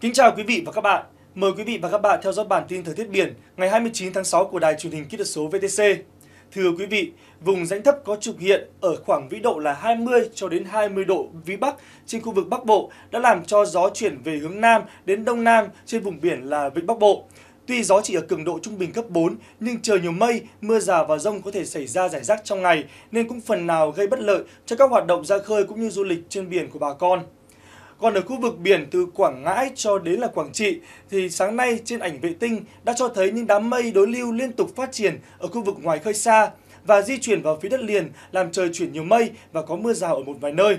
Kính chào quý vị và các bạn. Mời quý vị và các bạn theo dõi bản tin thời tiết biển ngày 29 tháng 6 của Đài truyền hình kỹ thuật số VTC. Thưa quý vị, vùng rãnh thấp có trục hiện ở khoảng vĩ độ là 20 cho đến 20 độ vĩ Bắc trên khu vực Bắc Bộ đã làm cho gió chuyển về hướng Nam đến Đông Nam trên vùng biển là Vịnh Bắc Bộ. Tuy gió chỉ ở cường độ trung bình cấp 4, nhưng trời nhiều mây, mưa rào và rông có thể xảy ra rải rác trong ngày, nên cũng phần nào gây bất lợi cho các hoạt động ra khơi cũng như du lịch trên biển của bà con. Còn ở khu vực biển từ Quảng Ngãi cho đến là Quảng Trị thì sáng nay trên ảnh vệ tinh đã cho thấy những đám mây đối lưu liên tục phát triển ở khu vực ngoài khơi xa và di chuyển vào phía đất liền làm trời chuyển nhiều mây và có mưa rào ở một vài nơi.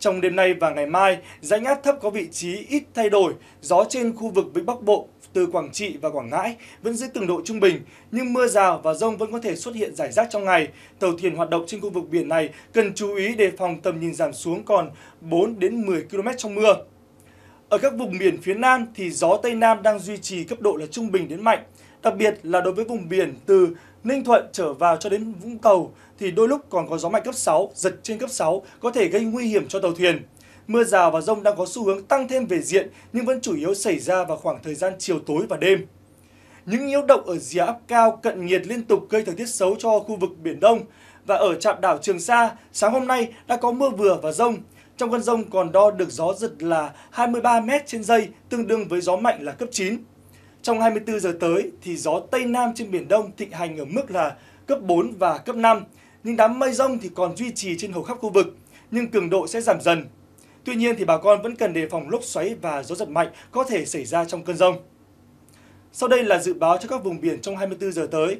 Trong đêm nay và ngày mai, rãnh áp thấp có vị trí ít thay đổi, gió trên khu vực Vịnh Bắc Bộ từ Quảng Trị và Quảng Ngãi vẫn giữ cường độ trung bình, nhưng mưa rào và rông vẫn có thể xuất hiện rải rác trong ngày. Tàu thuyền hoạt động trên khu vực biển này cần chú ý đề phòng tầm nhìn giảm xuống còn 4 đến 10 km trong mưa. Ở các vùng biển phía Nam thì gió Tây Nam đang duy trì cấp độ là trung bình đến mạnh, đặc biệt là đối với vùng biển từ Ninh Thuận trở vào cho đến Vũng Tàu thì đôi lúc còn có gió mạnh cấp 6, giật trên cấp 6 có thể gây nguy hiểm cho tàu thuyền. Mưa rào và rông đang có xu hướng tăng thêm về diện nhưng vẫn chủ yếu xảy ra vào khoảng thời gian chiều tối và đêm. Những nhiễu động ở rìa áp cao cận nhiệt liên tục gây thời tiết xấu cho khu vực Biển Đông và ở trạm đảo Trường Sa sáng hôm nay đã có mưa vừa và rông. Trong cơn rông còn đo được gió giật là 23 m trên giây, tương đương với gió mạnh là cấp 9. Trong 24 giờ tới thì gió Tây Nam trên Biển Đông thịnh hành ở mức là cấp 4 và cấp 5. nhưng đám mây rông thì còn duy trì trên hầu khắp khu vực, nhưng cường độ sẽ giảm dần. Tuy nhiên thì bà con vẫn cần đề phòng lốc xoáy và gió giật mạnh có thể xảy ra trong cơn rông. Sau đây là dự báo cho các vùng biển trong 24 giờ tới.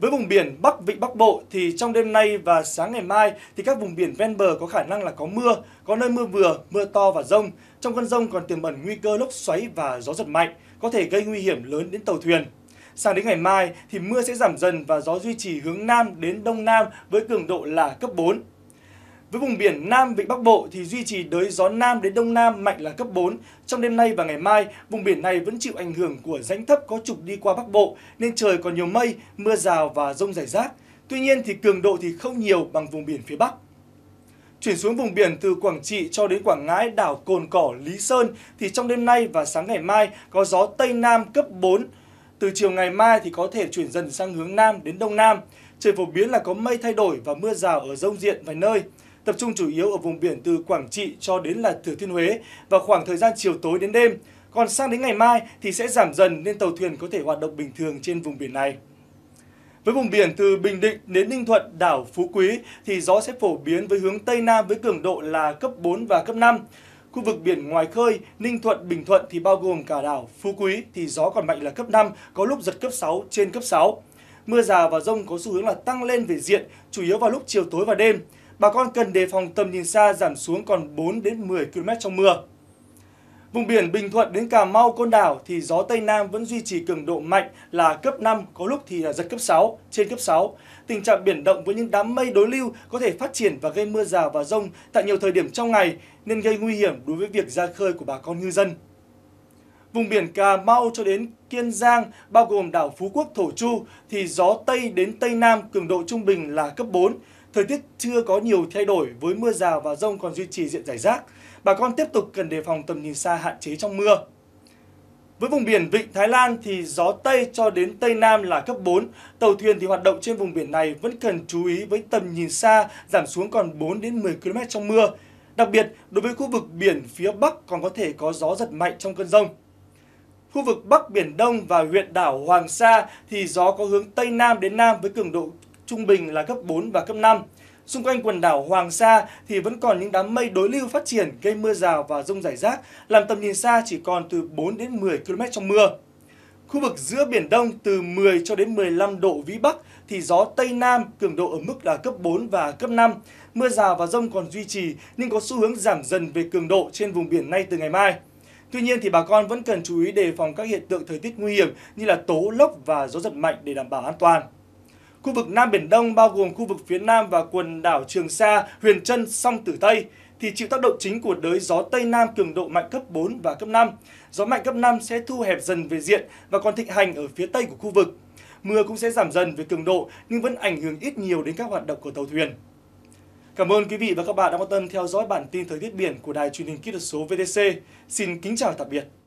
Với vùng biển Bắc Vịnh Bắc Bộ thì trong đêm nay và sáng ngày mai thì các vùng biển ven bờ có khả năng là có mưa, có nơi mưa vừa, mưa to và rông. Trong cơn rông còn tiềm ẩn nguy cơ lốc xoáy và gió giật mạnh, có thể gây nguy hiểm lớn đến tàu thuyền. Sang đến ngày mai thì mưa sẽ giảm dần và gió duy trì hướng Nam đến Đông Nam với cường độ là cấp 4. Với vùng biển Nam Vịnh Bắc Bộ thì duy trì đới gió Nam đến Đông Nam mạnh là cấp 4. Trong đêm nay và ngày mai, vùng biển này vẫn chịu ảnh hưởng của rãnh thấp có trục đi qua Bắc Bộ nên trời còn nhiều mây, mưa rào và rông rải rác. Tuy nhiên thì cường độ thì không nhiều bằng vùng biển phía Bắc. Chuyển xuống vùng biển từ Quảng Trị cho đến Quảng Ngãi, đảo Cồn Cỏ, Lý Sơn thì trong đêm nay và sáng ngày mai có gió Tây Nam cấp 4. Từ chiều ngày mai thì có thể chuyển dần sang hướng Nam đến Đông Nam. Trời phổ biến là có mây thay đổi và mưa rào ở rông diện vài nơi tập trung chủ yếu ở vùng biển từ Quảng Trị cho đến là Thừa Thiên Huế vào khoảng thời gian chiều tối đến đêm. Còn sang đến ngày mai thì sẽ giảm dần nên tàu thuyền có thể hoạt động bình thường trên vùng biển này. Với vùng biển từ Bình Định đến Ninh Thuận, đảo Phú Quý thì gió sẽ phổ biến với hướng Tây Nam với cường độ là cấp 4 và cấp 5. Khu vực biển ngoài khơi, Ninh Thuận, Bình Thuận thì bao gồm cả đảo Phú Quý thì gió còn mạnh là cấp 5, có lúc giật cấp 6 trên cấp 6. Mưa rào và rông có xu hướng là tăng lên về diện, chủ yếu vào lúc chiều tối và đêm bà con cần đề phòng tầm nhìn xa giảm xuống còn 4 đến 10 km trong mưa. Vùng biển Bình Thuận đến Cà Mau, Côn Đảo thì gió Tây Nam vẫn duy trì cường độ mạnh là cấp 5, có lúc thì giật cấp 6, trên cấp 6. Tình trạng biển động với những đám mây đối lưu có thể phát triển và gây mưa rào và rông tại nhiều thời điểm trong ngày nên gây nguy hiểm đối với việc ra khơi của bà con ngư dân. Vùng biển Cà Mau cho đến Kiên Giang, bao gồm đảo Phú Quốc, Thổ Chu thì gió Tây đến Tây Nam cường độ trung bình là cấp 4, Thời tiết chưa có nhiều thay đổi với mưa rào và rông còn duy trì diện giải rác. Bà con tiếp tục cần đề phòng tầm nhìn xa hạn chế trong mưa. Với vùng biển Vịnh Thái Lan thì gió Tây cho đến Tây Nam là cấp 4. Tàu thuyền thì hoạt động trên vùng biển này vẫn cần chú ý với tầm nhìn xa giảm xuống còn 4 đến 10 km trong mưa. Đặc biệt, đối với khu vực biển phía Bắc còn có thể có gió giật mạnh trong cơn rông. Khu vực Bắc Biển Đông và huyện đảo Hoàng Sa thì gió có hướng Tây Nam đến Nam với cường độ trung bình là cấp 4 và cấp 5. Xung quanh quần đảo Hoàng Sa thì vẫn còn những đám mây đối lưu phát triển gây mưa rào và rông rải rác, làm tầm nhìn xa chỉ còn từ 4 đến 10 km trong mưa. Khu vực giữa Biển Đông từ 10 cho đến 15 độ Vĩ Bắc thì gió Tây Nam cường độ ở mức là cấp 4 và cấp 5. Mưa rào và rông còn duy trì nhưng có xu hướng giảm dần về cường độ trên vùng biển nay từ ngày mai. Tuy nhiên thì bà con vẫn cần chú ý đề phòng các hiện tượng thời tiết nguy hiểm như là tố lốc và gió giật mạnh để đảm bảo an toàn. Khu vực Nam Biển Đông bao gồm khu vực phía Nam và quần đảo Trường Sa, Huyền Trân, Song Tử Tây thì chịu tác động chính của đới gió Tây Nam cường độ mạnh cấp 4 và cấp 5. Gió mạnh cấp 5 sẽ thu hẹp dần về diện và còn thịnh hành ở phía Tây của khu vực. Mưa cũng sẽ giảm dần về cường độ nhưng vẫn ảnh hưởng ít nhiều đến các hoạt động của tàu thuyền. Cảm ơn quý vị và các bạn đã quan tâm theo dõi bản tin thời tiết biển của Đài truyền hình kỹ thuật số VTC. Xin kính chào tạm biệt.